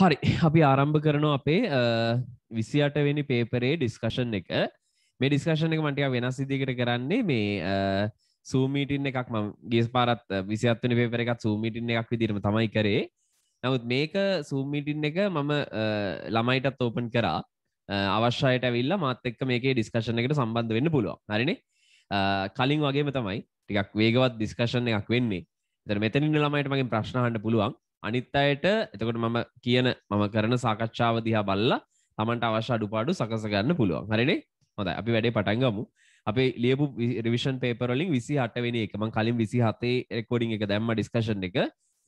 හරි අපි ආරම්භ කරනවා අපේ විසියටවෙනි පේපරේ ඩිස්කෂන් එක මේ ඩිස්කෂන් එක මටිය වෙනස් ඉදිකට කරන්නේ මේ සූමීටින් එකක් ම ගේස් පාරත් විසිත්වනි පේපර එකත් සූමීටින් එකක් විදිරම තමයි කරේ නමුත් මේක සූමීටින් එක මම ළමයිටත් ඕපන් කරා අවශ්‍යයට ඇවිල්ලා මාත් එක්ක මේකේ ඩිස්කෂණ එකට සම්බන්ධ වෙන්න පුළුවන් හරිනේ කලින් වගේම තමයි ටිකක් වේගවත් ඩිස්කෂණ එකක් වෙන්නේ තර මෙතනින්න ළමයිට මගේ ප්‍රශ්නහන්ට පුළුවන් අනිත් අයට එතකොට මම කියන මම කරන සාකච්ඡාව දිහා බල්ලා තමන්ට අවශ්‍ය අඩුපාඩු සකස ගන්න පුළුවන් හරිනේ හොඳයි අපි වැඩේ පටන් ගමු අපේ ලියපු රිවිෂන් පේපරලින් විසි හට වෙන එක මං කලින් විසි හතේ රෙකෝඩින් එක දැම්ම ඩිස්කශන් එක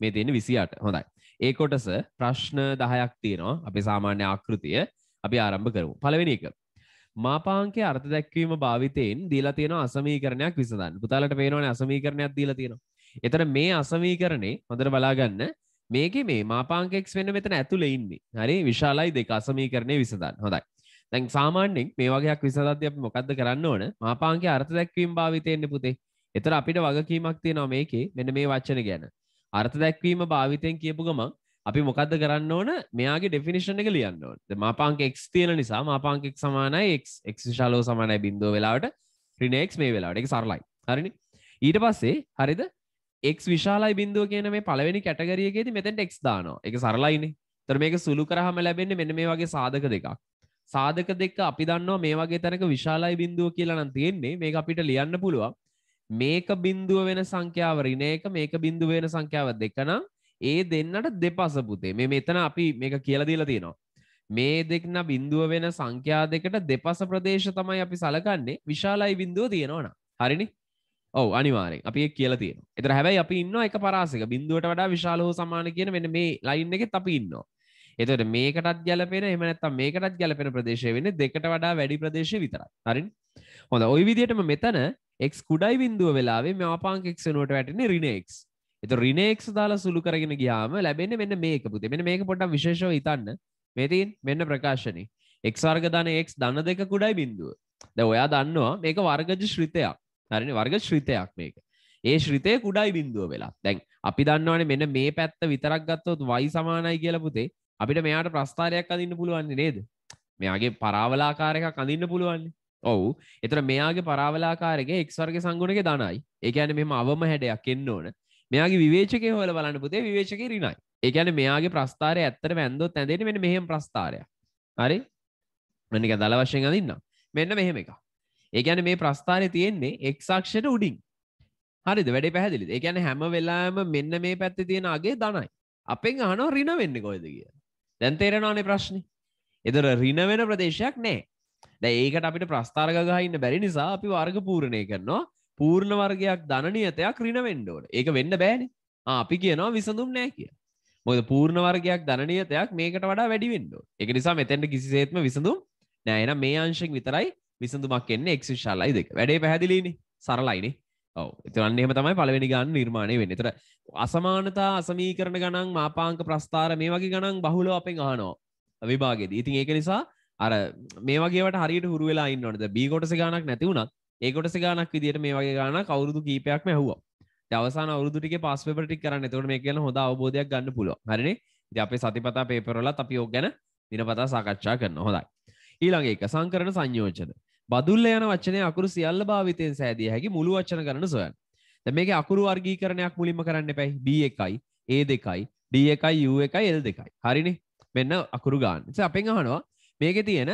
මේ තියෙන විසිහට හොඳයි ඒ කොටස ප්‍රශ්න දහයක් තියෙනවා අපි සාමාන්‍ය ආකෘතිය අපි ආරම්භ කරමු පළවෙනි එක මාපාංකේ අර්ථ දැක්වීම භාවිතයෙන් දීලා තියෙන අසමීකරණයක් විසඳන්න පුතාලට පේනවනේ අසමීකරණයක් දීලා තියෙනවා එතන මේ අසමීකරණේ හොඳට බලාගන්න මේක මේ මාපාංකෙක්ස් වෙන්න මෙතන ඇතුළ ඉන්නේ හරි විශාලයි දෙක අසමී කරණය විසඳන්න හොඳයි තැන් සාමාන්‍යෙන් මේ වගේයක් විසඳත් අප මොකක්ද කරන්න ඕන මාපාන්ගේ අර්ථ දැක්වීම් භාවිතයෙන්න්න පුතේ එතර අපිට වගකීමක් තියෙනවා මේකේ මෙන්න මේ වච්චන ගැන අර්ථ දැක්වීම භාවිතයෙන් කියපු ගමන් අපි මොකක්ද කරන්න ඕන මෙයාගේ ඩෙෆිනිෂණ එක ලියන්න ඕන මාපාංකෙක් තියෙන නිසා මාපාංකෙක් සමානයි එක් විශාලෝ සමානයි බින්දෝ වෙලාවට රිනේක්ස් මේ වෙලාවට එක සරලයි හරිනි ඊට පස්සේ හරිද එක් විශාලයි බින්දුව කියන මේ පළවෙනි කැටගරියගේද මෙතැට එක් දානවා එක සරලයින තර මේක සුළු කරහම ලැබෙන්නේ මෙන මේ වගේ සාධක දෙකක් සාධක දෙක අපි දන්නවා මේ වගේ තැනක විශාලයි බින්දුව කියලා නම් තියෙන්නේ මේක අපිට ලියන්න පුළුවන් මේක බින්දුව වෙන සංඛ්‍යාව රින එක මේක බින්දුව වෙන සංඛ්‍යාව දෙකනම් ඒ දෙන්නට දෙපස පුතේ මේ මෙතන අපි මේක කියලා දීලා තියෙනවා මේ දෙක්න බින්දුව වෙන සංඛ්‍යා දෙකට දෙපස ප්‍රදේශ තමයි අපි සලකන්නේ විශාලයි බින්දුව තියෙනවන හරිනි ඔව අනිවාරෙන් අපි කියලා තියෙන එතර හැබැයි අපි ඉන්න එක පරාසක බින්දුවට වඩා විශාලහෝ සමාන කියන වෙන මේ ලයින් එකෙත් අපි ඉන්න එතට මේකටත් ගැලපෙන එමනත්තම් මේකටත් ගැලපෙන ප්‍රදේශය වෙන දෙකට වඩා වැඩි ප්‍රදේශය විතර හරින් හොඳ ඔයි විදිටම මෙතන එක් කුඩයි බින්දුව වෙලාවේ මපාංකෙක් වෙනුවට වැටෙන රිනෙක් එත රිනෙක්ස් දාලා සුළු කරගෙන ගියාම ලැබෙන මෙන්න මේක පුතේ මෙන්න මේක පොට විශේෂව හිතන්න මෙතින් මෙන්න ප්‍රකාශනය එක් වර්ග ධන එක් දන්න දෙක කුඩයි බින්දුව ද ඔයා දන්නවා මේක වර්ගජ ශ්‍රිතයක් හරිනි වර්ග ශ්‍රිතයක් මේක ඒ ශ්‍රිතය කුඩායි බින්දුව වෙලා දැන් අපි දන්නවානේ මෙන්න මේ පැත්ත විතරක් ගත්තොත් වයි සමානයි කියලා පුතේ අපිට මෙයාට ප්‍රස්ථාරයක් අඳින්න පුළුවන්නේ නේද මෙයාගේ පරාවලාකාරයක් අඳින්න පුළුවන්නේ ඔවු එතර මෙයාගේ පරාවලාකාරගේ එක්වර්ග සංගුණක දනයි ඒකැන මෙම අවම හැඩයක් එන්න ඕන මෙයාගේ විවේචකය හොල බලන්න පුතේ විවේචක රිනයි ඒකැන මෙයාගේ ප්‍රස්ථාරය ඇත්තර ඇන්දොත් ඇදෙන මෙ මෙහෙම ප්‍රස්ථාරය හරි මනික දල වශයෙන් අඳන්න මෙන්න මෙහෙම එකක් ඒගැන මේ ප්‍රස්ථානය තියෙන්නේ එක්සක්ෂයට උඩින් හරිද වැඩ පැහදිලි ඒගැන හැම වෙලාම මෙන්න මේ පැත්ත තියෙනගේ දනයි අපෙන් අනෝ රින වෙන්න කොයිද කිය දැන් තේරෙනවානේ ප්‍රශ්නි එදර රින වෙන ප්‍රදේශයක් නෑ දැ ඒකට අපිට ප්‍රස්ථාර්ගගහන්න බැරි නිසා අපි වර්ග පූරණය කරනවා පූර්ණ වර්ගයක් ධනනියතයක් රින වෙන්ඩෝට ඒක වෙන්න බෑනි අපි කියනවා විසඳුම් නෑ කිය මොද පූර්ණ වර්ගයක් ධනනියතයක් මේකට වඩා වැඩි වෙන්ඩෝ එක නිසා මෙතැන්ට කිසිසේත්ම විසඳුම් නෑන මේ අංශෙන් විතරයි විසඳුමක් එන්නේ එක්ස් විශාලයි දෙක වැඩේ පැහැදිලිනි සරලයිනි ඔව එතරන්න එහෙම තමයි පළවෙනි ගන්න නිර්මාණය වෙන්න එතර අසමානතා අසමීකරණ ගණන් මාපාංක ප්‍රස්ථාර මේ වගේ ගණන් බහුල අපෙන් අහනෝ විභාගෙදී ඉතින් ඒක නිසා අර මේ වගේට හරියට හුරු වෙලා ඉන්නවද බීකොටස ගානක් නැති වුණත් ඒකොටස ගානක් විදිට මේ වගේ ගාන කවුරුදු කීපයක් මැහුවා දවසාන අවුදුටික පස් පෙපටික් කරන්න එතවට මේ කියන හොඳ අවබෝධයක් ගන්න පුළුව හරිනේ අපේ සතිපතා පේපරල අපි යෝග ගැන දිනපතා සාකච්ඡා කරන්න හොඳයි ඊළඟ එක සංකරන සංයෝජන බදුල්ල යන වචනය අකුරු සියල්ල භාවිතයෙන් සෑදිය හැකි මුළු වචන ගණන සොයන්න. දැන් මේකේ අකුරු වර්ගීකරණයක් මුලින්ම කරන්න එපයි. B එකයි, A දෙකයි, D එකයි, U එකයි, L දෙකයි. හරිනේ? මෙන්න අකුරු ගන්න. ඉතින් අපෙන් අහනවා මේකේ තියෙන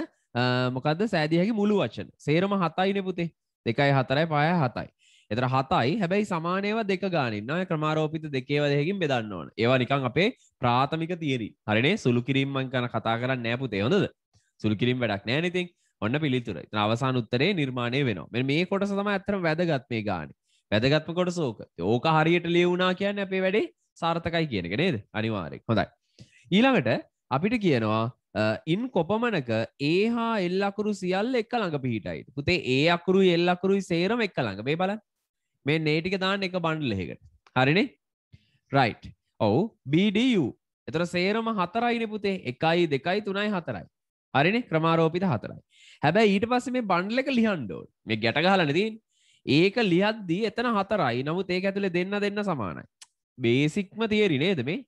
මොකද්ද සෑදිය හැකි මුළු වචන. සේරම 7යිනේ පුතේ. 2යි 4යි 5යි 7යි. එතර හතයි හැබැයි සමානයවා දෙක ගානන්න ක්‍රමාරෝපිත දෙකේවදයකින් බෙදන්න ඕන ඒවා නිකං අපේ ප්‍රාථමික තිේරි හරිනේ සුළු කිරීම්මන් කන කතා කරන්න නෑපු තේහොඳද සුළු කිරීම් වැඩක් නෑනතින් ඔන්න පිළිතුර අවසාන උත්තරේ නිර්මාණය වෙනවා මෙ මේ කොටස තම ඇතරම වැදගත් මේ ගාන වැදගත්ම කොට සෝක ඕක හරියට ලියවුණා කියන්න අපේ වැඩේ සාර්ථකයි කියනක නේද අනිවාරෙක් හොඳයි ඊළඟට අපිට කියනවා ඉන් කොපමණක ඒ හා එල්ලකුරු සියල්ල එක් ළඟ පිහිටයිට පුතේ ඒ අකුරු එල්ලකුරුයි සේරම එක් ළඟ මේ බලන් මේ නේටික දාන්න එක බණ්ඩලෙකට හරිනේ රයිට් ඔවු BDU එතර සේරම හතරයින පුතේ එකයි දෙකයි තුනයි හතරයි අරින ක්‍රමාරෝපිත හතරයි හැබැයි ඊට පස්ස මේ බණ්ඩලක ලිහන්ඩෝ මේ ගැටගහලනදී ඒක ලියද්දී එතන හතරයි නමුත් ඒක ඇතුළ දෙන්න දෙන්න සමානයි බේසික්ම තේරි නේද මේ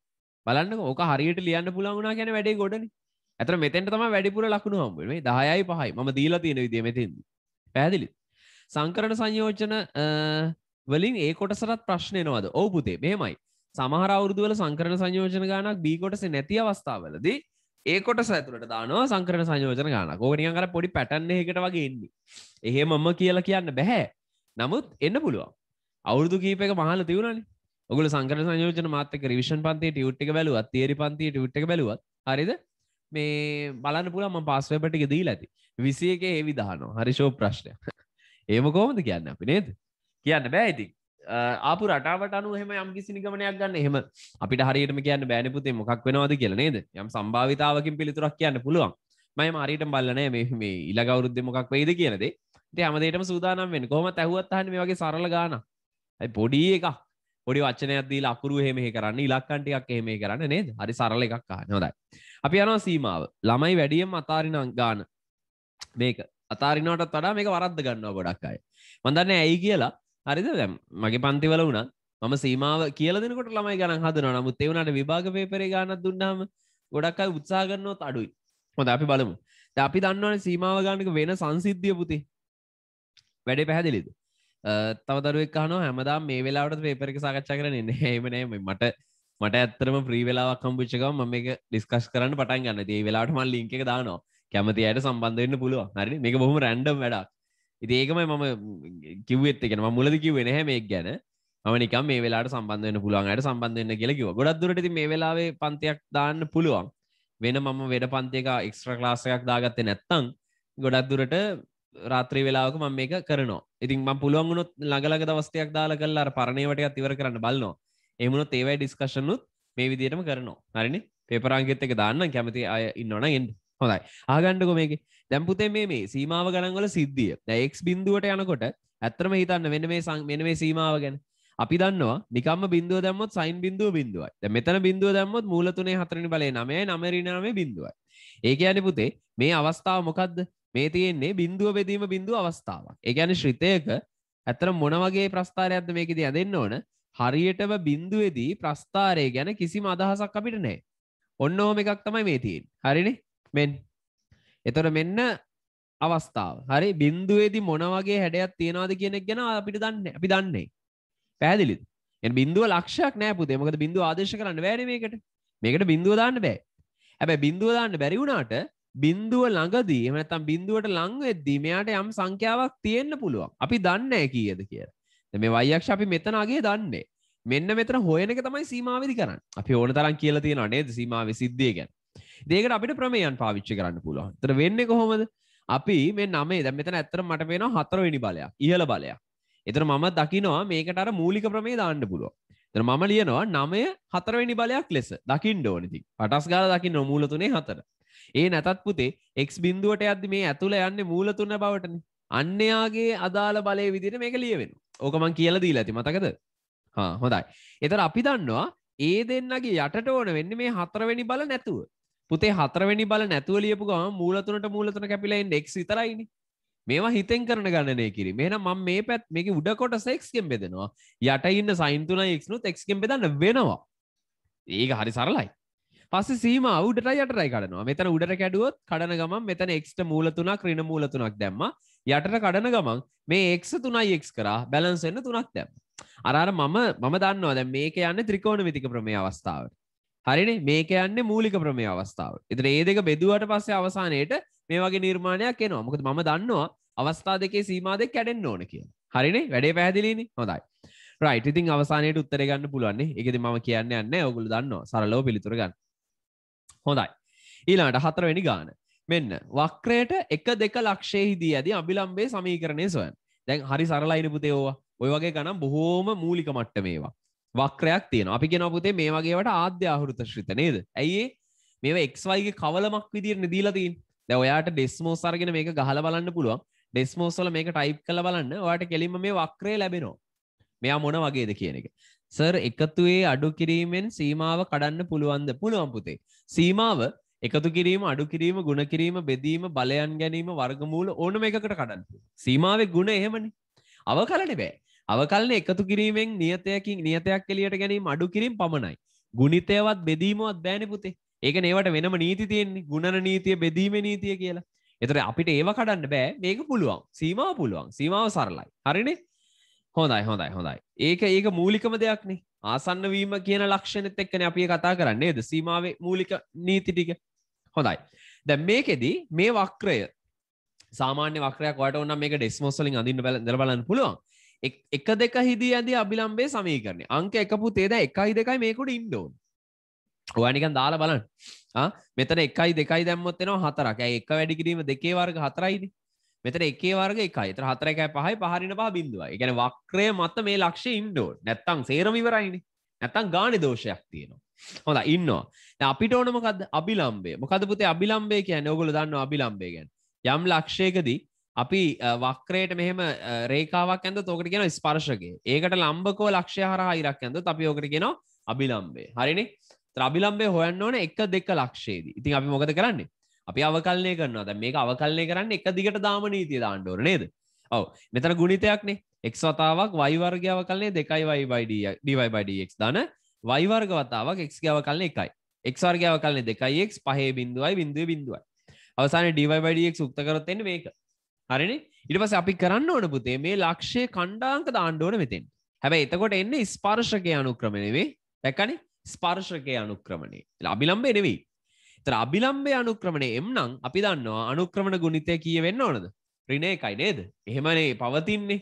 බලන්න ඕක හරියට ලියන්න පුළගුණා ගැන වැඩේ ගොඩන ඇතර මෙතැට තම වැඩිපුර ලක්ුණු හම්බ මේ දායයි පහයි ම දීලා තියෙන විදිේ මෙතින්ද පැදිලි සංකරණ සංයෝජන වලින් ඒ කොටසරත් ප්‍රශ්නයනවද ඕපුතේ මෙමයි සමහර අවුරදුවල සංකරණ සංයෝජන ගානක් බීකොටස නැති අවස්ථාවලදී ඒ කොට සඇතුළට දානවා සංකරන සංයෝජන ගාන ගෝනියන් කර පොඩි පැටන්න එකට වගේන්නේ එහෙ මම කියලා කියන්න බැහැ නමුත් එන්න පුළුවන් අවුරදු කීපක මහල තිවුණනි ඔගල සංකර සංයෝජන මාතක රිවිෂන් පන්තිේ ටියුට්ක බැලුව තේරි පන්තිේ ටිුට්ක බැලුවත් හරිද මේ බලන්න පුළම පස්සවපටික දී ලඇති විසියක ඒවිදානෝ හරිශෝ ප්‍රශ්නය ඒම කෝමද කියන්න අපි නේද කියන්න බෑයිතින් ආපු රටාවට අනු හෙම යම් කිසි නිගමනයක් ගන්න එහෙම අපිට හරියටම කියන්න බෑනපුතේ මොකක් වෙනවාද කියලනේද යම් සම්භාවිතාවකින් පිළිතුරක් කියන්න පුළුවන් මම හරියට බල්ලනෑ මේ මේ ඉලගවරුද්ද මොකක් වෙයිද කියනද ඒ අමදේටම සූදානම් වෙන කොම තැහුවත් හන මේ වගේ සරල ගාන ඇයි පොඩි එක පොඩි වචනයක්දී ලකුරු හෙමෙහි කරන්න ඉලක්කන්ටියක් එහෙමේ කරන්න නේද හරි සරල එකක් නොදයි අපි යනවා සීමාව ළමයි වැඩියම් අතාරින ගාන මේක අතාරිනටත් වඩා මේක වරද්ද ගන්නවා ගොඩක් අය මඳන්න ඇයි කියලා හරිද දැම් මගේ පන්තිවල වුණා මම සීමාව කියල දෙනකොට ළමයි ගන හදන නමුත් එවුණට විභාග පේපරේ ගන්න දුන්නාම ගොඩක් අයි උත්සා ගන්නවත් අඩුයි හොඳ අපි බලමු ද අපි දන්නවන සීමාව ගානක වෙන සංසිද්ධිය පුති වැඩේ පැහැදිලිද තව දරුවක් කහනෝ හැමදාම් මේ වෙලාවට පේපරික සාකච්ඡා කරන එන්න හෙමනේ මට මට ඇත්තරම ප්‍රීවෙලාවක් කම්පුච්චකව ම මේ ඩිස්කස් කරන්න පටන් ගන්න දේ වෙලාට මල් ලිංක දානවා කැමතියට සම්බන්ධවෙන්න පුළුව හරි මේ බොහම රැන්ඩම් වැඩක් ඒකම මම කිව්වෙත් එකෙන මුලද කිව වෙනහැ මේ ගැන මනික මේ වෙලාට සම්බන්ධ වන්න පුළුවන් අයට සම්බන්ධන්න කියලකිව ගොඩක්දුරට මේ වෙලාවේ පන්තියක් දාන්න පුළුවන් වෙන මම වෙඩ පන්තික එක්ස්ට්‍ර ලාසයක් දාගත්තේ නැත්තං ගොඩක්දුරට රාත්‍රී වෙලාවක මම මේක කරනවා ඉතින් ම පුළුවන් වුණොත් ළඟලග දවස්තයක් දාලා කල්ලා පරණේවට අතිවර කරන්න බලනවා එමුණොත් ඒවයි ඩිස්කශනුත් මේ විදිටම කරනවා හරිනි පේපරංගෙත් එක දාන්න කැමති අය ඉන්නවන එන්ඩ හොඳයි ආගණ්ඩකො මේක දැම්පුතේ මේ මේ සීමාව ගණන්වල සිද්ධිය දැයික් බින්දුවට යනකොට ඇත්තරම හිතන්න වෙන මේ සං මෙන මේ සීමාව ගැන අපි දන්නවා නිකම්ම බින්දුව දැම්මොත් සයින් බින්දුව බින්දුවයි දැන් මෙතන බින්දුව දැම්මොත් මූල තුනේ හතරෙනි බලේ 9යි 9 බින්දුවයි ඒ කියන්නේ පුතේ මේ අවස්ථාව මොකද්ද මේ තියෙන්නේ බින්දුව බෙදීම බින්දුව අවස්ථාවක් ඒ කියන්නේ ශ්‍රිතයක ඇත්තට මොන වගේ ප්‍රස්ථාරයක්ද මේකෙදී ඇදෙන්න ඕන හරියටම බින්දුවේදී ප්‍රස්ථාරය ගැන කිසිම අදහසක් අපිට නැහැ. ඔන්න ඕම එකක් තමයි මේ තියෙන්නේ. හරිනේ? මෙන් එතොට මෙන්න අවස්ථාව හරි බින්දුවේදි මොනවගේ හැඩයක් තියෙනවාද කියනෙක් ගැෙන අපිට දන්න අපි දන්නේ පැදිලි බින්දුව ලක්ෂයක් නෑපුදේ මකද බිඳු ආදේශ කරන්න වැෑන මේකට මේකට බින්දුව දාන්න බෑ හැබැ බින්දුව දාන්න බැරි වුණාට බින්දුව ළඟදී එමනතම් බින්දුවට ලංවෙද්දී මෙයාට යම් සංඛ්‍යාවක් තියෙන්න්න පුළුවන් අපි දන්න කියද කිය මේ වයියක්ෂ අපි මෙතනගේ දන්නේ මෙන්න මෙතන හොයනක තමයි සීමාවිදි කරන්න අපි ඕන තරන් කියල තියෙන අනේද සීමාව සිද්ධිය ගැන දේකට අපිට ප්‍රමේයන් පාවිච්චි කරන්න පුළුවන් තර වෙන්න කොහොමද අපි මේ නමේ දැ මෙතන ඇත්තර මට පේෙන හතරවෙනි බලයක් ඉහල බලයක් එතර මම දකිනවා මේකට අර මූලික ප්‍රමේ දාන්න පුළුව තර මම ලියනවා නමය හතරවෙනි බලයක් ලෙස දකිින් ඩෝනති අටස් ගාල දකි නොමූලතුනේ හතර ඒ නැතත් පුතේ එක් බින්දුවට අද මේ ඇතුළ යන්න මූලතුන්න බවටන අන්නයාගේ අදාළ බලය විදිට මේක ලියවෙන ඕකමන් කියලදී ඇති මතකද හොඳයි එතර අපි දන්නවා ඒ දෙන්නගේ යටට ඕන වෙන්න මේ හතරවැනි බල නැතුව පුතේ හතරවැනි බල නැතුව ලියපු ගම මූලතුනට මූලතුන කැපිලයින් එක් විතරයිනි මේවා හිතෙන් කරන ගණනය කිරි මේන මම මේ පැත් මේක උඩකොට සෙක්ස්කෙන් බෙදෙනවා යට ඉන්න සයින්තුන එක්නු එක්කෙන් බෙදන්න වෙනවා ඒක හරි සරලයි පස්සේ සීම අවුඩට යටරයි කඩනවා මෙතන උඩට කැඩුවොත් කඩන ගමන් මෙතන එක්ට මූලතුනා ක්‍රීන මූලතුනක් දැම්ම යටට කඩන ගමන් මේ එක් තුනයි එක් කරා බැලන්සන්න තුනක් දැම් අරර මම මම දන්නවා දැ මේක යන්න ත්‍රිකෝණ විතික ප්‍රමේ අවස්ථාවට හරිනේ මේක යන්නේ මූලික ප්‍රමේ අවස්ථාව. එතන ඒ දෙක බෙදුවට පස්සේ අවසානයේට මේ වගේ නිර්මාණයක් එනවා. මොකද මම දන්නවා අවස්ථා දෙකේ සීමා දෙක කැඩෙන්න ඕන කියලා. හරිනේ වැඩේ පැහැදිලිනේ. හොඳයි. රයිට්. ඉතින් අවසානයේට උත්තරේ ගන්න පුළුවන් නේ. ඒකෙදි මම කියන්නේ නැහැ. ඔයගොල්ලෝ දන්නවා. සරලව පිළිතුර ගන්න. හොඳයි. ඊළඟට හතරවෙනි ගාන. මෙන්න වක්‍රයට එක දෙක ලක්ෂයහිදී ඇති අභිලම්බේ සමීකරණය සොයන් දැන් හරි සරලයින පුතයෝවා ඔය වගේ ගනම් බොහෝම මූලික මට්ට මේවා වක්‍රයක් තියෙන අපි ගෙනපුතේ මේ වගේට ආධ්‍ය අහුරුත ශ්‍රිත නේද ඇයිඒ මේ එක්වයිගේ කවලමක් විදිරණ දීලතින් දැ ඔයාට ඩෙස්මෝ සර්ගෙන මේක ගහල බලන්න පුළුවන් ඩෙස්මෝසල මේක ටයිප් කළ බලන්න වාට කෙලිම මේ වක්‍රේ ලැබෙනවා මෙයා මොන වගේද කියන එක සර් එකතුවේ අඩු කිරීමෙන් සීමාව කඩන්න පුළුවන්ද පුළුවන්පුතේ සීමාව එකතු කිරීම අඩු කිරීම ගුණ කිරීම බෙදීම බලයන් ගැනීම වර්ගමූල ඕන මේකට කඩන්න සීමාවේ ගුණ එහෙමනි අවකලන බෑ අවකල්න එකතු කිරීමෙන් නියතයකින් නියතයක් එලියට ගැනීම අඩු කිරින් පමණයි. ගුණිතයවත් බෙදීමවත් බෑන පුතේ ඒක ඒවට වෙනම නීති තියෙන්නේ ගුණන නීතිය බෙදීම නීතිය කියලා එතර අපිට ඒව කඩන්න බෑ මේක පුළුවන් සීමාව පුළුවන් සීමාව සරලයි හරිනේ හොඳයි හොඳයි හොඳයි ඒක ඒක මූලිකම දෙයක්නේ ආසන්න වීම කියන ලක්ෂණෙත් එක්කනේ අපි කතා කරන්නේ නේද සීමාවේ මූලික නීති ටික හොඳයි දැන් මේකෙදි මේ වක්‍රය සාමාන්‍ය වක්‍රයක් ඔයාලට ඕනම් මේක ඩෙස්මොස් වලින් අඳින්න බලන්න පුළුවන් එක දෙක හිදී ඇදි අභිලම්බේ සමීකරණය අංක එකපු තේද එකයි දෙකයි මේකුට ඉන්ඩෝන් ඔයනිකන් දාලා බලන්න මෙතන එකයි දෙකයි දැම්මත් එෙනවා හතරක් ඇයි එක වැඩි කිරීම දෙකේ වර්ග හතරයිද මෙතන එකේ වර්ග එකයි තර හතරකයි පහයි පහරින පහ බිඳුවයි ගැන වක්‍රය මත මේ ලක්ෂ ඉන්ඩෝන් නැත්තං සේරමිවරයිනි නැත්තං ගානි දෝෂයක් තියෙනවා හොඳ ඉන්නවා අපිට ඕනමකද අභිලම්බේ මොකද පුතේ අභිලම්බේ කියන්න ඔගොල දන්න අභිලම්බේ ගැන යම් ලක්ෂයකදී අපි වක්්‍රයට මෙහෙම රේකාවක් ඇද තෝකට කියෙන ස්පර්ශගේ ඒකට ලම්බකෝ ලක්ෂය හරහා ඉරක් ඇද අපි ෝකට කියෙන අබිලම්බේ හරිනි ත්‍රබිලම්බේ හොයන්න ඕන එක දෙක ලක්ෂේද ඉතින් අපි මොකද කරන්නේ අපි අවකල්ලය කරන්නද මේක අවකල්ලය කරන්න එක දිගට දාම නීතිය දාණ්ඩෝර නේද ඔව මෙතන ගුණිතයක්නේ එක් වතාවක් වයිවර්ගාව කලන්නේ දෙකයි වයිඩක් දන වයිවර්ග වතාවක් එක්ගාව කලන්නේ එකයි එක්වර්ගාව කලන්නේ දෙකයික් පහේ බිඳුවයි බිඳුව බිඳුවයි අවසාන ඩවයිඩක් උක්ත කරත්තෙන් මේක හරිනි ඉටපස අපි කරන්න ඕන පුතේ මේ ලක්ෂය කණ්ඩාංක දාණ්ඩුවන මෙතෙන් හැබැයි එතකොට එන්න ස්පර්ශකය අනුක්‍රමණවේ දැක්කනි ස්පර්ශකය අනුක්‍රමණේ අභිලම්බේ නෙවී තර අභිලම්බේ අනුක්‍රමණය එම්නම් අපි දන්නවා අනුක්‍රමණ ගුණිතය කිය වෙන්න ඕනද රිනේ එකයි නේද එහෙමනේ පවතින්නේ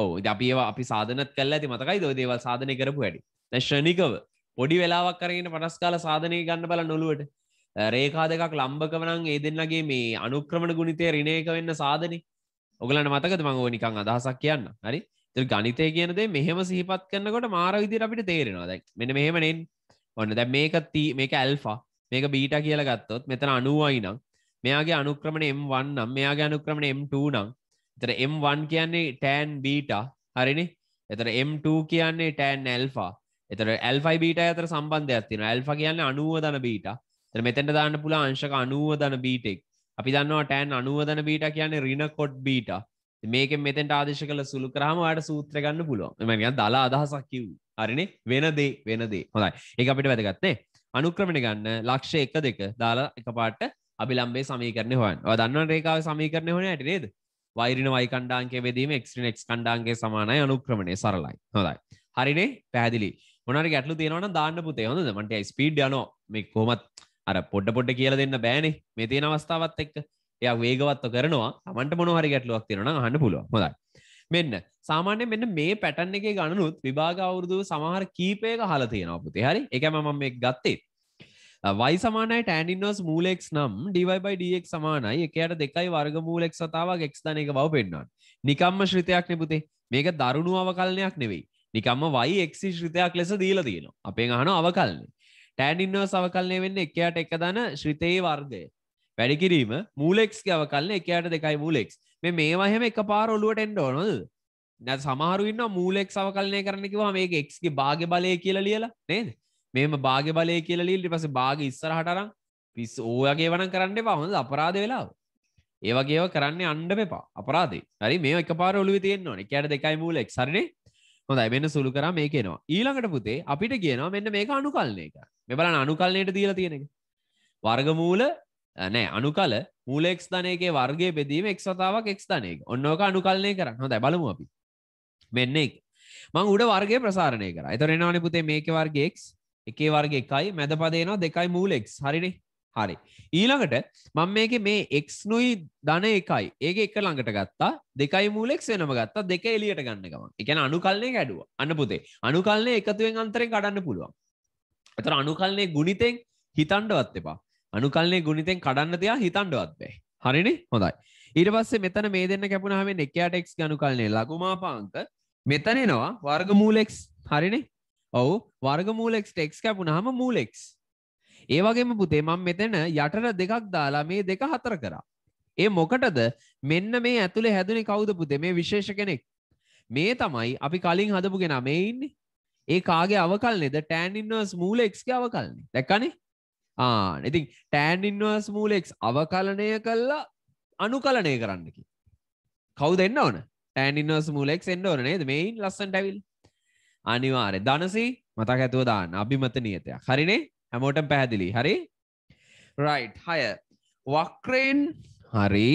ඕ අපිවා අපි සාධනත් කල්ල ඇති මතකයි දෝ දේවල් සාධනය කරපු වැඩි දැශ්නිකව පොඩි වෙලාවක් කරගෙන පනස්කාල සාධනය ගන්න බල නොලුවට රේකා දෙකක් ලම්බකවනං ඒ දෙන්නගේ මේ අනුක්‍රමණ ගුණිතය රිණයක වෙන්න සාධනය ඔගලන්න මතකද මඟ නිකං අදහසක් කියන්න හරි ගනිතය කියනද මෙහෙම සිහිපත් කන්නකොට මාර විදිර අපිට තේරෙනවා දැක් මෙන මෙහෙමනෙන් ඔන්න දැ මේක තී මේක ඇල්ෆා මේක බීට කියල ගත්තොත් මෙතන අනුවයි නම් මෙයාගේ අනුක්‍රමණ M1 නම් මෙයාගේ අනුක්‍රමණ M2 නම් එතර M1 කියන්නේ ටෑන් බීට හරිනි එතර M2 කියන්නේ ටෑන් ඇල්ෆා එතර ඇල්ෆයි බීට අතර සම්බන්ධයක් තින ඇල්ෆා කියන්නේ අනුව දන බීට මෙතැට දාන්න පුළ අංශක අනුව දන බීටෙක් අපි දන්නවා ටෑන් අනුව දන බීට කියන්නේ රින කොඩ් බීට මේක මෙතෙන්ට ආදේශ කළ සුළු කරහම අයට සූත්‍ර ගන්න පුළුව මැනිය දලා අදහසක් කිව් අරිනේ වෙනදේ වෙනදේ හොඳයි ඒ අපිට වැදගත්තේ අනුක්‍රමණ ගන්න ලක්ෂ එක දෙක දාලා එක පාට අබිලම්බේ සමීකරණය හොයන් දන්න රේකාව සමීකරණය හොන ඇයට නේද වෛරන වයිකණ්ඩාන්ගේ වෙදීම එක්ටනෙක් කණ්ඩාන්ගේ සමානය අනුක්‍රමණය සරලයි හොදයි හරිනේ පැදිලි මොනට ගැටලු තියෙනවන දාන්න පුතේ හොඳ මට ස්පීඩ් යන මේ කොමත් අර පොඩ්ඩ පොඩ්ඩ කියල දෙන්න බෑනේ මේ තියෙන අවස්ථාවත් එක්ක එය වේගවත්ව කරනවා තමන්ට මොනහරි ගැටලුවක් තියෙන හන්න පුළුව හොදයි මෙන්න සාමාන්‍ය මෙන්න මේ පැටන් එක ගණනුත් විභාග අවුරුදු සමහර කීපයක හල තියෙනපුති හරි එකම මම මේ ගත්තේ වයි සමානයි ටෑනිින්නෝස් මූලෙක් නම් ඩවයිඩක් සමානයි එකයට දෙකයි වර්ග මූලෙක් සතාවක් එක්ස්ථන එක බව පෙන්න්නවන් නිකම්ම ශ්‍රතයක් නෙපුතේ මේක දරුණු අවකලනයක් නෙවෙයි නිකම්ම වයි එක්සි ශ්‍රතයක් ලෙස දීල තියෙන අපේ අහන අවකල්න්නේ ටෑන්ඩින්නෝ සවකල්නය වෙන්න එකයාට එක දන ශ්‍රිතයේ වර්ගය වැඩිකිරීම මූලෙක්ස් ගවකල්න්න එකයාට දෙකයි මූලෙක්ස් මේ මේවාහෙම එක පාර ඔලුවට එන්ඩ ඕනොද නැ සමහරුන්න මූලෙක් සවකලනය කරනකිවා මේ එක්ගේ බාග බලය කියලා ලියලා නේද මෙම බාග බලය කියලලීල්ට පස බාග ඉස්සරහටරම් පිස් ඕයගේ වන කරන්න එපා හොඳ අපරාධ වෙලාව ඒවගේව කරන්න අන්ඩ මෙපා අපරාධ හරි මේ එක පාර ඔලු තියෙන් ඕන කෑට දෙකයි මූලෙක් සරන්නේ හොඳයි මෙන්න සුළු කර මේකෙනවා ඊළඟට පුතේ අපිට කියනවා මෙන්න මේක අනුකල්න එක මෙබලන අනුකල්ලයට දීලා තියෙනෙක වර්ගමූල නෑ අනුකල මූලෙක්ස් ධනයගේ වර්ගේ බෙදීම එක් සතාවක් එක් ධනයක ඔන්නෝක අනුකල්නය කරන්න හො දැබලමු අපි මෙන්න එක මං උඩ වර්ගේ ප්‍රසාරණය කර එතරෙනවාන පුතේ මේක වර්ගේෙක් එකේ වර්ග එකයි මැද පදේනවා දෙකයි මූලෙක් හරිනේ හරි ඊළඟට මං මේක මේ එක්ස් නුයි ධන එකයි ඒක එක ළඟට ගත්තා දෙකයි මූලෙක් වෙනම ගත්තා දෙක එලියට ගන්න ගම එකන අනුකල්නය ඇඩුව අන්න පුතේ අනුකල්නය එකතුවෙන් අන්තරෙන් කඩන්න පුළුවන් එතර අනුකල්න්නේ ගුණිතෙන් හිතන්ඩවත් එපා අනුකල්න්නේ ගුණිතෙන් කඩන්න තියා හිතන්ඩවත් බෑ හරිනි හොඳයි ඊට පස්සේ මෙතන මේ දෙන්න කැපුණහම එකයාටෙක්ස් ගනුකල්න්නේ ලගුමාපාංක මෙතනෙනවා වර්ග මූලෙක්ස් හරිනි ඔවු වර්ග මූලෙක්ස් ටෙක්ස් කැපුණහම මූලෙක්ස් ඒවගේම පුතේ මං මෙතන යටට දෙකක් දාලා මේ දෙක හතර කරා ඒ මොකටද මෙන්න මේ ඇතුළේ හැදුනි කවුද පුතේ මේ විශේෂ කෙනෙක් මේ තමයි අපි කලින් හදපු ගෙන මේ ඉන්නේ ඒ කාගේ අවකල්නෙද ටෑන් ඉන්වර්ස් මූලෙක්ගේ අවකල්න්නේ දැක්කනේ ආන ඉතින් ටෑන් ඉන්වර්ස් මූලෙක් අවකලනය කල්ලා අනුකලනය කරන්නකි කවු දෙන්න ඕන ටෑන් ඉන්වර්ස් මූලෙක් එන්න ඕන නේද මෙයින් ලස්සන්ට ඇවිල් අනිවාරය ධනසී මතක ඇතුව දාන්න අභිමත නියතයක් හරිනේ හැමෝට පැහැදිලි හරි රයි් හය වක්රෙන් හරි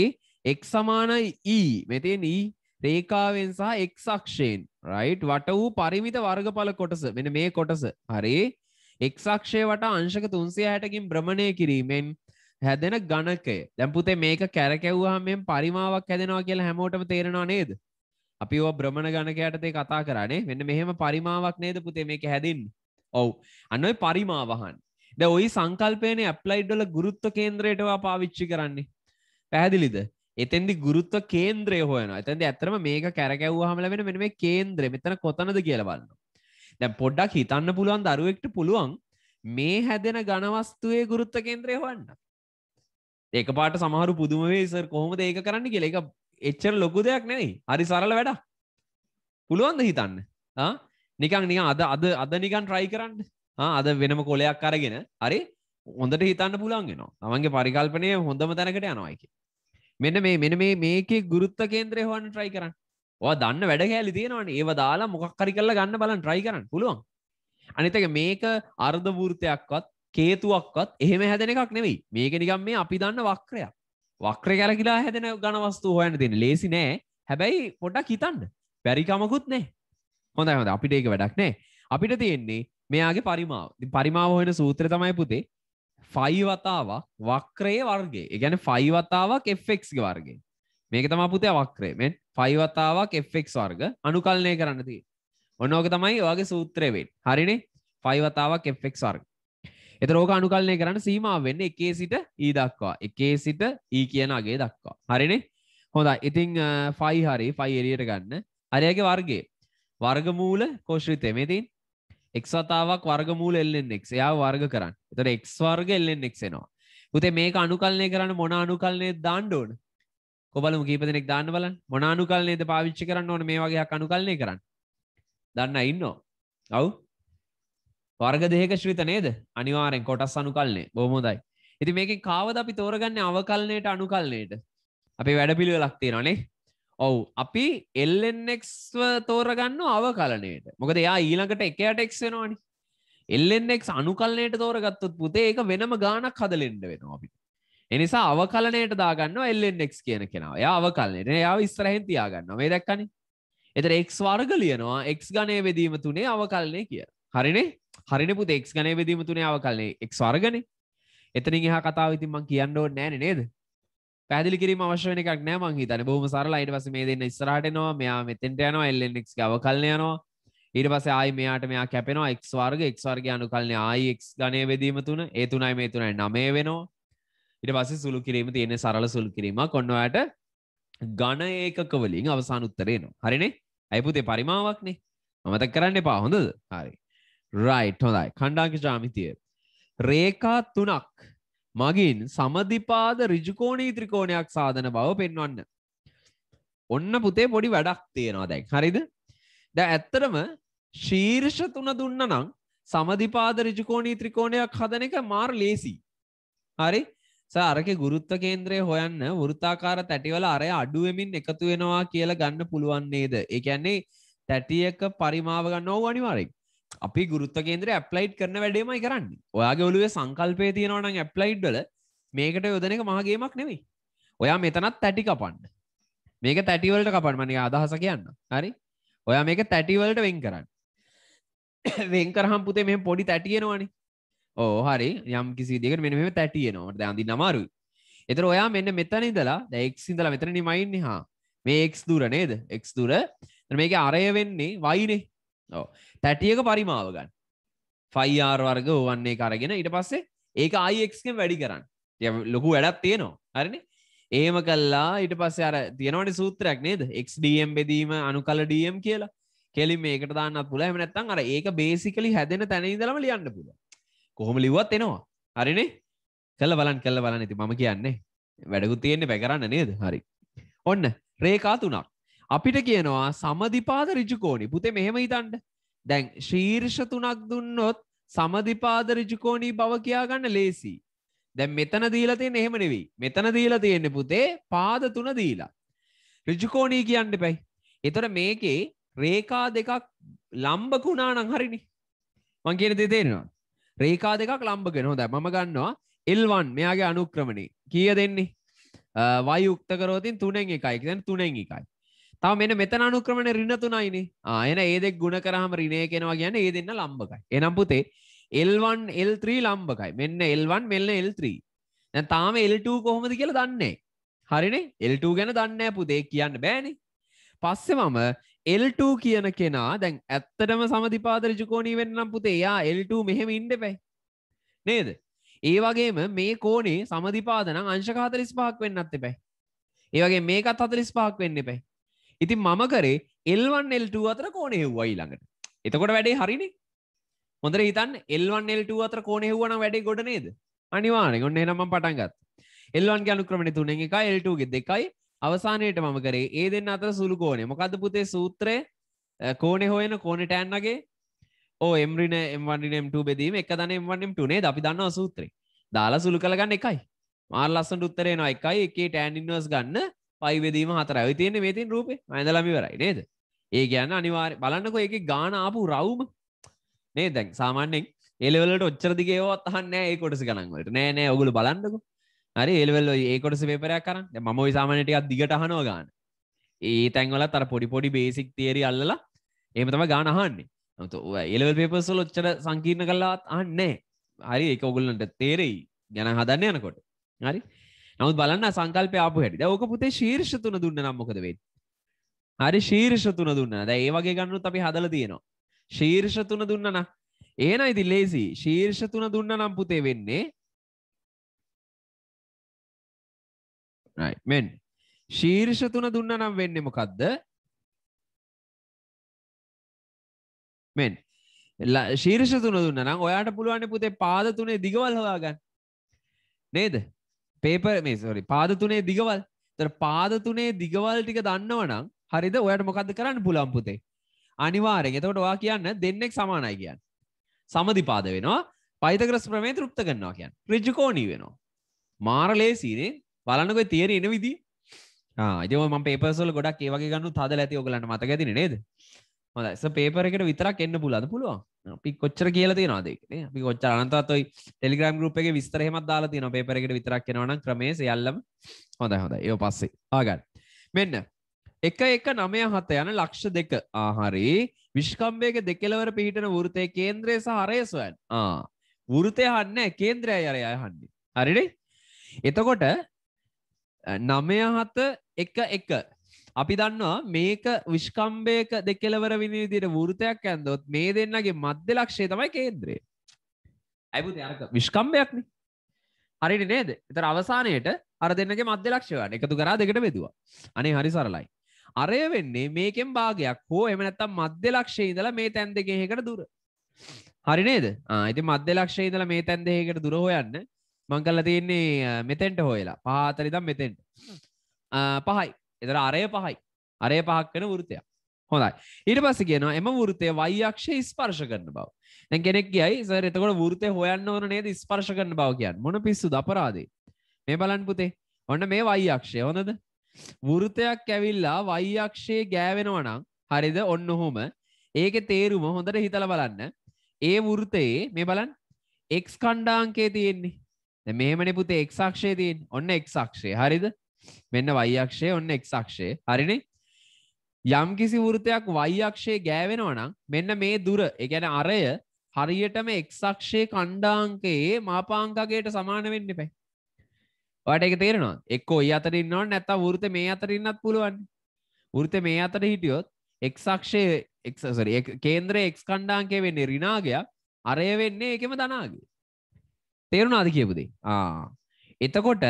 එක් සමානයි ඊ e. මෙතින් ඊ e රේකාවෙන් සහ එක්සක්ෂයෙන් රයිට් වට වූ පරිමිත වර්ගඵල කොටස මෙන මේ කොටස හරි එක්සක්ෂය වට අංශක තුන්සිය හැටකින් බ්‍රමණය කිරීමෙන් හැදෙන ගණකය දැම්පුතේ මේක කැරකැව්වා මෙම පරිමාවක් හැදෙනවා කියලා හැමෝටම තේරෙනවා නේද අපි ඔ බ්‍රමණ ගණකයටතේ කතා කරන්නේ වෙන්න මෙහෙම පරිමාවක් නේද පුතේ මේක හැදින් ඔවු අන්නයි පරිමාවහන් ද ඔයි සංකල්පයන ඇප්ලයිඩ්ඩල ගුරුත්ව කේන්ද්‍රයටවා පාවිච්චි කරන්නේ පැහැදිලිද එතෙදි ගුරුත්ව කේන්ද්‍රය හොයන ඇතැද ඇතරම මේක කැරගැව් හමලවෙන මෙ මේ කේන්ද්‍ර මෙතන කොතනද කියලබන්න දැ පොඩ්ඩක් හිතන්න පුළුවන් දරුවෙක්ට පුළුවන් මේ හැදෙන ගණවස්තුවේ ගුරුත්ත කේන්ද්‍රය හොන්න ඒක පාට සමහරු පුදුමවේසර් කොහොමද ඒක කරන්න කියල එක එච්චර ලොකු දෙයක් නෙවෙයි හරි සරල වැඩ පුළුවන්ද හිතන්න නිකං නිකන් අද අද අද නිකන් ට්‍රයි කරන්න අද වෙනම කොලයක් අරගෙන හරි හොඳට හිතන්න පුළන්ගෙනවා තමන්ගේ පරිකල්පනය හොඳම තැනකට යනවායිකි මෙන මේ මෙන මේ මේකේ ගුරුත්ත කේන්ද්‍රය හොන්න ට්‍රයි කරන්න වා දන්න වැඩ කෑලි තියෙනවන ඒව දාලා මොකක්කරි කරලා ගන්න බලන් ට්‍රයි කරන්න පුළුවන් අනිතක මේක අර්ධවෘර්තයක්වත් කේතුවක්වත් එහෙම හැදෙන එකක් නෙවෙයි මේක නිකම් මේ අපි දන්න වක්‍රයක් වක්‍ර කැරකිලා හැදෙන ගණවස්තු හොයන්න දෙන්න ලේසි නෑ හැබැයි පොඩක් හිතන්න බැරිකමකුත් නෑ හොඳ හොඳ අපිට ඒක වැඩක් නෑ අපිට තියෙන්නේ මෙයාගේ පරිමාව පරිමාව හොෙන සූත්‍ර තමයි පුතේ ෆයිවතාවක් වක්‍රයේ වර්ගේ එකගැන ෆයිවතාවක් එෆෙක්ගේ වර්ගේ මේක තම පුතේ වක්‍රේ මෙන් ෆයිවතාවක් එෆෙක් වර්ග අනුකල්නය කරන්නති ඔන්නෝක තමයි වගේ සූත්‍රයවෙන් හරිනේ ෆයිවතාවක් එෆෙක් වර්ග එතරෝක අනුකල්නය කරන්න සීමාව වෙන්න එකේ සිට ඊ e දක්වා එකේ සිට ඊ e කියනගේ දක්වා හරිනේ හොඳ ඉතිං ෆයි හරි ෆයි එරියට ගන්න අරයගේ වර්ගේ වර්ගමූල කෝශ්‍රිතය මෙතින් එක්වතාවක් වර්ගමූල එල්ලෙන්ෙක් එයා වර්ග කරන්න එතට එක් වර්ග එල්ලෙන්ෙක්ෙනවා පුතේ මේක අනුකල්නය කරන්න මොන අනුකල්නය දාණ්ඩෝන කොබලම කීපදනෙක් දාන්න බල මොන අනුකල්නයද පාවිච්චි කරන්න ඕන මේ වගේ අනුකල්නය කරන්න දන්න ඉන්නෝ අව් වර්ග දෙක ශ්‍රිත නේද අනිවාරෙන් කොටස් අනුකල්නේ බොහොමොදයි ඉති මේක කාවද අපි තෝරගන්න අවකල්නයට අනුකල්නයට අපි වැඩපිළිවෙලක් තියෙනනේ ඔවු අපි එල්ෙන්ක්ව තෝරගන්න අවකලනයට මොකද එයා ඊළඟට එකයට එක්වෙනවානි එල්ෙන්ක් අනුකල්නයට තෝරගත්තොත් පුතේ ඒක වෙනම ගානක් හදලෙන්ඩ වෙනවා අපි එනිසා අවකලනයට දාගන්න එල්ෙන්ක් කියන කෙනවා ය අවකලනයට යා විස්තරහෙන් තියාගන්න මේ දැක්කනි එතර එක් වර්ග ලියනවා එක් ගනය වෙදීම තුනේ අවකලනය කිය හරිනේ හරින පුත එක් ගනය වෙදීම තුනේ අවකලනේ එක් වර්ගනේ එතනින් හා කතාව ඉතින් මං කියන්න ඕ නෑන නේද පැදිලි කිරීම අවශ්‍යන එකක් නෑ මං හිතන බොහම සරල අයිට පස මේ දෙන්න ස්රටනවා මෙයා මෙතෙන්ට යනවා එල්ලෙක් ගව කල්ලයනවා ඊට පස ආයි මෙයාට මෙයා කැපෙනවා එක් වර්ග එක් වර්ග අනු කලන ආයික් ගනය වෙදීම තුන ඒ තුනයි මේ තුනයි නමේ වෙනවා ඉට පස සුළු කිරීම තියෙන සරල සුළු කිරීම කොන්නවට ගණ ඒකකවලින් අවසාන උත්තරේනවා හරිනේ ඇයිපුතේ පරිමාවක්නේ මමතක් කරන්න එපා හොඳද හරි රයිට් හොඳයි කණ්ඩාක ජාමිතිය රේකා තුනක් මගින් සමධිපාද රිජුකෝණී ත්‍රිකෝණයක් සාධන බව පෙන්වන්න. ඔන්න පුතේ පොඩි වැඩක් තියෙනවා දැන් හරිද දැ ඇත්තරම ශීර්ෂ තුන දුන්න නම් සමධිපාද රිජුකෝණී ත්‍රිකෝණයක් හදන එක මාර් ලේසි හරි සාරක ගුරුත්ව කේන්ද්‍රය හොයන්න වෘතාකාර තැටිවල අරය අඩුවමින් එකතු වෙනවා කියලා ගන්න පුළුවන් නේද එකන්නේ තැටියක පරිමාව ගන්න ඕ අනිවාරෙක් අපි ගුරුත්ව කේන්ද්‍රය ඇප්ලයිට් කරන වැඩේමයි කරන්න ඔයාගේ ඔලුවේ සංකල්පය තියෙනවනම් ඇප්ලයිඩ්ඩල මේකට යොදන එක මහගේමක් නෙවෙයි ඔයා මෙතනත් තැටි කපන්න මේක තැටිවලට කපන්මනි අදහස කියන්න හරි ඔයා මේක තැටිවලට වෙන් කරන්න වෙන්කරහම් පුතේ මෙ පොඩි තැටියෙනවානි ඕ හරි යම් කිසි දෙක මෙ මෙම තැටියනවට ඇඳදි නමාරු එතර ඔයා මෙන්න මෙතන ඉදලා දැක්සිදල මෙතන නිමයින්න හා මේ එක්ස් දුර නේද එක්ස් දුර මේක අරය වෙන්නේ වයිනේ ඕ තැටියක පරිමාව ගන්න ෆයිආර් වර්ග වන්නේ කරගෙන ඉට පස්සේ ඒක අයික්කෙන් වැඩි කරන්න ලොකු වැඩත් තියෙනවා හරිනි ඒම කල්ලා ඉට පස්ස අර තියෙනවට සූත්‍රයක් නේද එක්ඩම් බෙදීම අනු කල ඩම් කියලා කෙලි මේකට දාන්න පුල හමනැත්තන් අර ඒක බේසිකලි හැදෙන තැනදලම ලියන්න පුල කොහොම ලිවත් එනවා හරිනේ කල්ල බලන් කල්ල බලන ඇති මම කියන්නේ වැඩකුත් තියෙන්නේ පැකරන්න නේද හරි ඔන්න රේකා තුනක් අපිට කියනවා සමධිපාද රිජුකෝනි පුතේ මෙහෙම හිතන්ට දැන් ශීර්ෂ තුනක් දුන්නොත් සමධිපාද රිජුකෝණී බව කියාගන්න ලේසි. දැන් මෙතන දීලා තියෙන එහෙම නෙවෙයි. මෙතන දීලා තියෙන්නේ පුතේ පාද තුන දීලා. රිජුකෝණී කියන්න එපයි. ඒතර මේකේ රේකා දෙකක් ලම්බකුණා නම් හරිනේ. මං කියන දේ තේරෙනවා. රේකා දෙකක් ලම්බගෙන හොඳයි. මම ගන්නවා L1 මෙයාගේ අනුක්‍රමණේ. කීය දෙන්නේ? වයි උක්ත කරෝතින් තුනෙන් එකයි. කියන්නේ තුනෙන් එකයි. තව මෙන මෙතන අනුක්‍රමණ රින තුනයිනේ ආයන ඒදෙක් ගුණ කරහම රිනය කෙනවා ගැන ඒ දෙන්න ලම්බකයි එනම් පුතේ එල්වන් එල්3 ලම්බකයි මෙන්න එල්වන් මෙල්ල එල්3 තාම එල්2 කොහොමද කියලා දන්නේ හරිනේ එල්2 ගැන දන්න පුතේ කියන්න බෑනේ පස්සෙ මම එල්2 කියන කෙනා දැන් ඇත්තටම සමධිපාද රජකෝණී වෙන්නම් පුතේ යා එල්2 මෙහෙම ඉන්න බෑ නේද ඒ වගේම මේ කෝනේ සමධිපාදනම් අංශක 45ක් වෙන්නත් එපැයි ඒ වගේ මේකත් 45ක් වෙන්න එපැයි ඉතින් මම කරේ එල්වන් එල්ටූ අතර කෝන හෙව්වයි ළඟට එතකොට වැඩේ හරිනි හොඳර හිතන් එල්වන් එල්ටූ අතර කෝන හෙව්වන වැඩේ ගොඩ නේද අනිවානෙ ගොන්න එනම පටන්ගත් එල්වන් ගැනුක්‍රමණ තුන එක එල්ටූගෙ දෙකයි අවසානයට මම කරේ ඒ දෙන්න අතර සුළු කෝනේ මොකද පුතේ සූත්‍රය කෝනෙ හොයන කෝනටෑන්නගේ ඕ එම්රින එම්වන්ඩිනම්ට බෙදීම එක දන එම්වන්නම් ටුනේ අපි දන්නවා සූත්‍රේ දාලා සුළු කළගන්න එකයි මාල් ලස්සට උත්තරේනවා එකයි එකේ ටෑන්ඩින්වස් ගන්න පයිවෙදීම හතර ඇවිතියන්නේ මේතින් රූපේ ඇඳලමි වරයි නේද ඒ ගැන්න අනිවාර් බලන්නකො ඒක ගාන ආපු රවුම නේ දැන් සාමාන්‍යෙන් එලවලට ඔච්චරදිගේවත් අහන්නෑ ඒ කොටස ගනන්වලට නෑ නෑ ඔගුල බලන්නක හරි එල්වල්ල ඒ කොටස පේපරයක් කරන්න මම සාමානටයක් දිගට හනෝ ගාන ඒ තැන්වල තර පොඩි පොඩි බේසික් තේරි අල්ලලා එම තම ගාන අහන්නේ එලවල් පේපස්සල් ඔච්චර සංකීර්ණ කල්ලාත් අන්නේ හරි එක ඔගුල්ලන්ට තේරෙයි ගැන හදන්න යනකොට හරි නමුත් බලන්න සංකල්ප ආපු හැටි දැන් ඕක පුතේ ශීර්ෂ තුන දුන්න නම් මොකද වෙන්නේ? හරි ශීර්ෂ තුන දුන්න. දැන් ඒ වගේ ගන්නොත් අපි හදලා තියෙනවා. ශීර්ෂ තුන දුන්න නම් එහෙනම් ඉතින් ලේසි. ශීර්ෂ තුන දුන්න නම් පුතේ වෙන්නේ right men ශීර්ෂ තුන දුන්න නම් වෙන්නේ මොකද්ද? මෙන් ශීර්ෂ තුන දුන්න නම් ඔයාට පුළුවන් පුතේ පාද තුනේ දිගවල් හොයාගන්න. නේද? පේපර් මේ සොරි පාද තුනේ දිගවල් තර පාද තුනේ දිගවල් ටික දන්නවනම් හරිද ඔයට මොකක්ද කරන්න පුලම් පුතේ අනිවාරෙන් එතකොට වා කියන්න දෙන්නෙක් සමානයි කියන්න සමධිපාද වෙනවා පයිතකරස් ප්‍රමේ තෘප්ත කරනවා කියන්න රිජිකෝණී වෙනවා මාර ලේසිනේ බලන්නකොයි තේර එන විදි ආ ඉතින් ඔය මම පේපර්ස් වල ගොඩක් ඒ වගේ ගන්නු තද ඇති ඔයගලන්ට මතක ඇතිනේ නේද හොදස පේපරකට විතරක් එන්න පුලද පුළුවන් අපි කොච්චර කියල තිනවාදෙක්න අපි කොච්චර අනතත්යි ටෙලිග්‍රම් ගුප් එක විස්තරහෙමත් දාලා තින පේපරකට විතරක් කෙනවන ක්‍රමේ යල්ලම හොඳ හොඳ ඒ පස්සේ ආගන්න මෙන්න එක එක නමය හත යන ලක්ෂ දෙක ආහරි විශ්කම්බයක දෙකෙලවර පිහිටන වෘතය කේන්ද්‍රය සහරයස්වන් වෘතය හන්න කේන්ද්‍රය අරය අයහන්නේ හරිඩේ එතකොට නමය හත එක එක අපි දන්නවා මේක විශ්කම්භයක දෙකෙලවර විනිදිට වෘතයක් ඇන්දොත් මේ දෙන්නගේ මධ්‍ය ලක්ෂය තමයි කේන්ද්‍රය ඇබු අරක විශ්කම්භයක්න හරිනි නේද එතර අවසානයට අර දෙන්නගේ මධ්‍ය ලක්ෂයවට එකතු කරා දෙකට බෙදවා අනේ හරි සරලයි අරය වෙන්නේ මේකෙන් භාගයක් හෝ එමනැත්තම් මධ්‍ය ලක්ෂය ඉදලා මේ තැන් දෙකහකට දුර හරි නේද අයිති මධ්‍ය ලක්ෂය ඉදලා මේ තැන් දෙහකට දුර හොයන්න මංකල්ල තියන්නේ මෙතෙන්ට හෝයලා පහතරරිදම් මෙතෙන්ට පහයි එදර අරය පහයි අරය පහක් වන වෘතයක් හොඳයි ඊට පස්ස කියනවා එම වෘතය වයික්ෂ ස්පර්ශ කරන බව දැන් කෙනෙක් කියයි සර එතකොට වෘතය හොයන්න ඕන නේද ස්පර්ශ කරන බව කියන්න මොන පිස්සු දපරාදේ මේ බලන් පුතේ ඔන්න මේ වයික්ෂය හොඳද වෘතයක් ඇවිල්ලා වයික්ෂයේ ගෑවෙනවනම් හරිද ඔන්න හොම ඒක තේරුම හොඳට හිතල බලන්න ඒ වෘතයේ මේ බලන් එක්ස් කණ්ඩාංකේ තියෙන්නේ මෙහමනි පුතේ එක්සක්ෂය තියෙන් ඔන්න එක්සක්ෂය හරිද මෙන්න වයික්ෂය ඔන්න එක්ක්ෂය හරිනේ යම් කිසි වෘතයක් වයික්ෂය ගෑවෙනවනම් මෙන්න මේ දුර එකැන අරය හරියටම එක්සක්ෂය කණ්ඩාංකයේ මාපාංකගේට සමාන වෙන්න පැයි ට එක තේරෙනවා එක්ක ඔයි අතරන්නවා නැත වෘත මේ අතරන්නත් පුළුවන් වෘත මේ අතර හිටියොත් එක්සක්ෂය එක්සසරි කේන්ද්‍රය එක්ස් කණ්ඩාංකය වෙන්නේ රිනාගයක් අරය වෙන්නේ එකම දනාගේ තේරුණ අධ කියපුදේ ආ එතකොට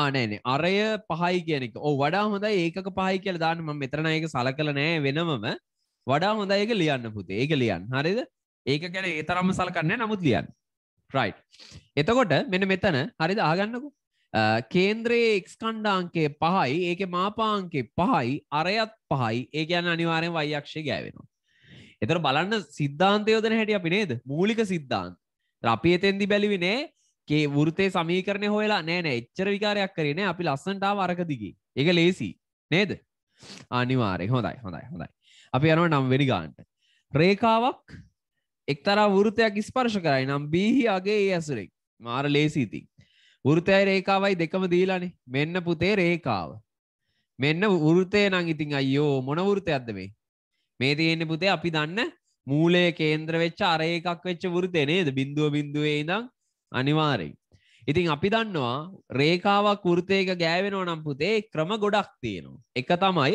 ආනෑන අරය පහයි කියනෙක ඕ වඩා හොඳ ඒක පහයි කියල දාන්නම මෙතරනයක සල කල නෑ වෙනමම වඩා හොඳ ඒක ලියන්න පුතේ ඒක ලියන් හරිද ඒක ගැන ඒතරම්ම සලකන්නේ නමුත් ලියන් රයි් එතකොට මෙන මෙතන හරිද ආගන්නකු කේන්ද්‍රයේ එක්ස්කණ්ඩාංකේ පහයි ඒක මාපාංකේ පහයි අරයත් පහයි ඒ ගැන අනිවාරයෙන් වයික්ෂය ගෑවෙනවා එතර බලන්න සිද්ධාන්තයෝදන හැටිය අපි නේද මූලික සිද්ධාන්ත අපි එතෙන්දි බැලිවිනේ ඒකේ වෘතය සමීකරණය හොයලා නෑන එච්චර විකාරයක් කරන අපි ලස්සන්ටාව අරකදිග එක ලේසි නේද අනිවාරය හොඳයි හොඳයි හොඳයි අපි යනව නම් වෙනි ගාන්ට රේකාවක් එක්තරා වෘතයක් ස්පර්ශ කරයි නම් බීහි අගේ ඒ ඇසුරෙක් මාර ලේසිීති වෘතය රේකාවයි දෙකම දීලානේ මෙන්න පුතේ රේකාව මෙන්න වෘතය නං ඉතින් අයෝ මොන වෘතයක්ද මේ මේ තියෙන්නේ පුතේ අපි දන්න මූලේ කේන්ද්‍ර වෙච්ච අර එකක් වෙච්ච වෘතය නේද බිඳුව බිඳුවේ ඉඳං අනිවාරෙන්. ඉතින් අපි දන්නවා රේකාවක් වෘතයක ගෑවෙනවා නම් පුතේ ක්‍රම ගොඩක් තියෙනවා. එක තමයි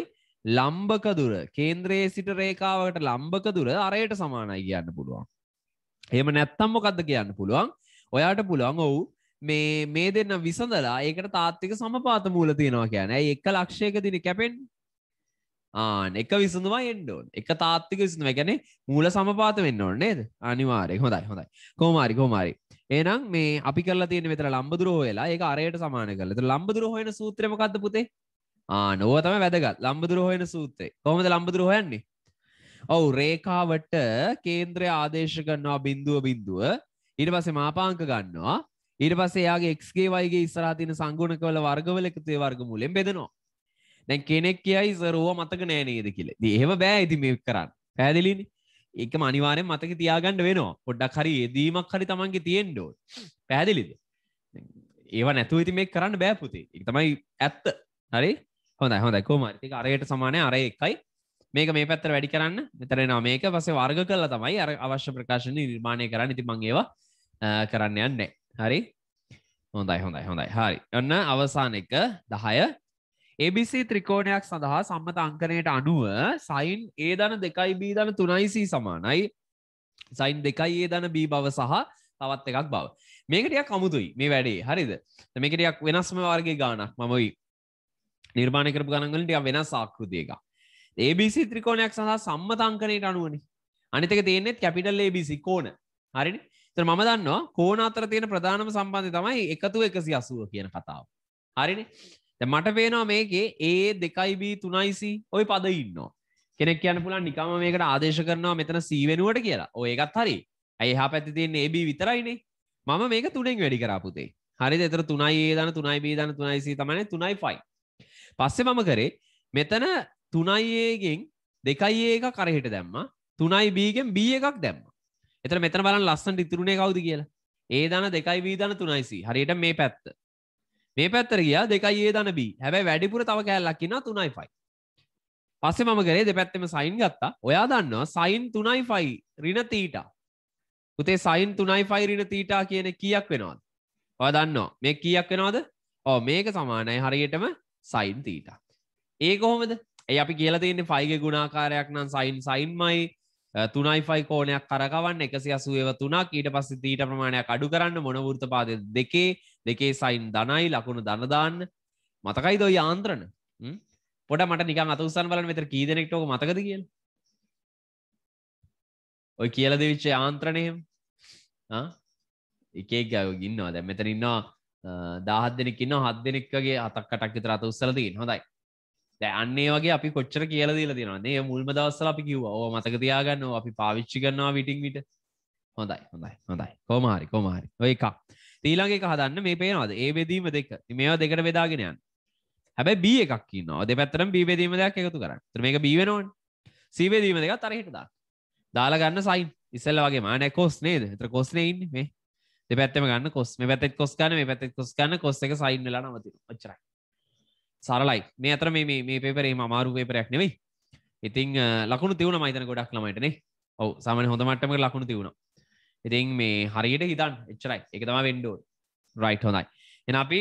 ලම්බක දුර කේන්ද්‍රයේ සිට රේකාවට ලම්බක දුර අරයට සමානයි කියන්න පුළුවන්. එහෙම නැත්තම් මොකද්ද කියන්න පුළුවන්? ඔයාට පුළුවන් ඔව් මේ මේ දෙන්න විසඳලා ඒකට තාත්වික සමපාත මූල තියෙනවා කියන්නේ. ඇයි එක ලක්ෂයකදීනේ කැපෙන්නේ? ආන එක විසඳුමා එන්න ඕන එක තාත්තික විසඳුම කියන්නේ මූල සමපාත වෙන්න ඕනේ නේද අනිවාර්යයෙන් හොඳයි හොඳයි කොහොම හරි කොහොම හරි ඒනම් මේ අපි කරලා තියෙන මෙතර ලම්බදුරෝ වෙලා ඒක අරයට සමාන කරලා. ඒතර ලම්බදුරෝ හොයන සූත්‍රය මොකද්ද පුතේ? ආ නෝව තමයි වැදගත්. ලම්බදුරෝ හොයන සූත්‍රය. කොහොමද ලම්බදුරෝ හොයන්නේ? ඔව් රේඛාවට කේන්ද්‍රය ආදේශ කරනවා බිඳුව බිඳුව. ඊට පස්සේ මාපාංක ගන්නවා. ඊට පස්සේ එයාගේ x ගේ y ගේ ඉස්සරහා තියෙන සංගුණකවල වර්ගවල එකතුවේ වර්ගමූලයෙන් බෙදනවා. දැන් කෙනෙක් කියයි සරෝව මතක නෑ නේද කියලා. ඉතින් එහෙම බෑ ඉතින් මේක කරන්න. පැහැදිලිනේ? ඒක මනිවාරය මතක තියාගන්න වෙනවා පොඩ්ඩක් හරි ඒදීමක් හරි තමන්ගේ තියෙන්ඩෝ පැහැදිලිද ඒව නැතුව ඉති මේ කරන්න බෑපුති එක තමයි ඇත්ත හරි හොඳ හොඳ කෝමරිතික අරයට සමානය අර එකයි මේක මේ පැත්තර වැඩි කරන්න මෙතරෙනවා මේක පසේ වර්ග කරලා තමයි අර අවශ්‍ය ප්‍රකාශන නිර්මාණය කරන්න ඉති මංඒවා කරන්න යන්නේ හරි හොඳයි හොඳයි හොඳයි හරි ඔන්න අවසාන එක දහය ABC ත්‍රිකෝණයක් සඳහා සම්මත අංකනයට අනුව සයින් ඒ දන දෙකයි බී දන තුනයිසී සමානයි සයින් දෙකයි ඒ දන බී බව සහ තවත් එකක් බව මේකටයක් අමුතුයි මේ වැඩේ හරිද මේකටයක් වෙනස්ම වර්ගේ ගානක් මමයි නිර්මාණය කරපු ගණන්ගලට වෙනස් ආකෘතියක ABC ත්‍රිකෝණයක් සඳහා සම්මත අංකනයට අනුවනි අනිතක තියෙන්නේෙත් කැපිටල් ABC කෝන හරිනි ම දන්නවා කෝන අතර තියෙන ප්‍රධානම සම්බන්ධය තමයි එකතු එකසි අසුව කියන කතාව හරිනි මට පේනවා මේකේ ඒ දෙකයිබී තුනයිසි ඔය පද ඉන්නවා කෙනෙක් කියන්න පුලන් නිකම මේකට ආදේශ කරනවා මෙතන සීවෙනුවට කියලා ඔයගත් හරි ඇයි හා පැති තියෙන් ඒබී විතරයිනේ මම මේක තුනෙන් වැඩි කරාපුතේ හරි දෙතර තුනයි ඒ දන තුනයි බී දන තුනයිසි තමයි තුනයි ෆයි පස්සෙ මම කරේ මෙතන තුනයිඒගෙන් දෙකයි ඒක කරහිට දැම්ම තුනයි බීගෙන් බී එකක් දැම්ම එතර මෙතන බලන් ලස්සන්ට ඉතුරුණේ කවුද කියලා ඒ දන දෙකයි වී දන තුනයිසි හරියට මේ පැත්ත මේ පැත්තර ගියා දෙකයි ඒ දන බී හැබැයි වැඩිපුර තව කෑල්ලක්කින්න තුනයි ෆයි පස්සෙ මම කරේ දෙපැත්තම සයින් ගත්තා ඔයා දන්නවා සයින් තුනයි ෆයි රින තීටා උතේ සයින් තුනයි ෆයි රින තීටා කියන කියක් වෙනවාද ඔය දන්නවා මේ කියක් වෙනවාද ඕ මේක සමානයි හරියටම සයින් තීටා ඒ කොහොමද ඒ අපි කියලා තියන්නේ ෆයිගේ ගුණාකාරයක් නම් සයින් සයින්මයි තුනයි ෆයි කෝනයක් කරකවන්න එකසි අසුවව තුනක් ඊට පස්ස තීට ප්‍රමාණයක් අඩු කරන්න මොනවෘත පාද දෙකේ දෙකේ සයින් දනයි ලකුණු දනදාන්න මතකයි දොයි ආන්ත්‍රණ පොඩ මට නික අතුසන් වල මෙතර කීදනෙක්ටෝක මතකද කියල ඔය කියලද විච්චේ ආන්ත්‍රණයම් එකේ ගය ගන්නවා දැ මෙතර ඉන්නවා දාහත් දෙනෙක් ඉන්න හත් දෙනෙක්ගේ අතක්කටක් විතර අත උත්සලදී හොඳයි දැ අන්නේ වගේ අපි කොච්චර කියලදීල දෙනවානේ මුල්ම දවස්සල අපි කිව්වා ඕ මතක තියාගන්න අපි පාවිච්චි කරනවා විටිං විට හොඳයි හොඳයි හොඳයි කෝමහරි කෝමහරි ඔය එකක් ඊළඟ එක හදන්න මේ පේනවාද ඒ බෙදීම දෙක මේවා දෙකට බෙදාගෙනයන් හැබැයි බිය එකක් නවා දෙපැත්තරම් බිබේදීම දෙයක් එකතු කරන්න මේක බීවෙනවන් සීබේදීම දෙකත් අරහිට දා දාලාගන්න සයින් ඉසල්ල වගේ මානෑ කොස් නේද තර කොස්නයන්න මේ දෙපැත්තම ගන්න කොස් මේ පැතෙත් කොස්ගන මේ පැතෙත් කොස්ගන්න කොස් එක සයින් වෙලා නවති ඔච්චරයි සරලයි මේ අතර මේ මේ පේපරේ අමාරු පේපරයක් නෙවෙයි ඉතිං ලකුණු තිවුණ මයිතන ගොඩක් ළමයිටනේ ඔවු සාමන හොඳ මට්ටම ලකුණු තිවුණා ඉතින් මේ හරියට හිතන් එච්චරයි එක තම වෙන්ඩෝ රයිට් හොඳයි එන අපි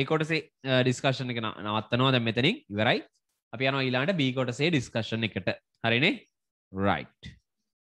ඒකොටසේ ඩිස්කර්ෂණ එක නවත්තනවා දැ මෙතනින් ඉවරයි අපි යන ඊලාට බීකොටසේ ඩිස්කර්ෂණ එකට හරිනේ රයිට්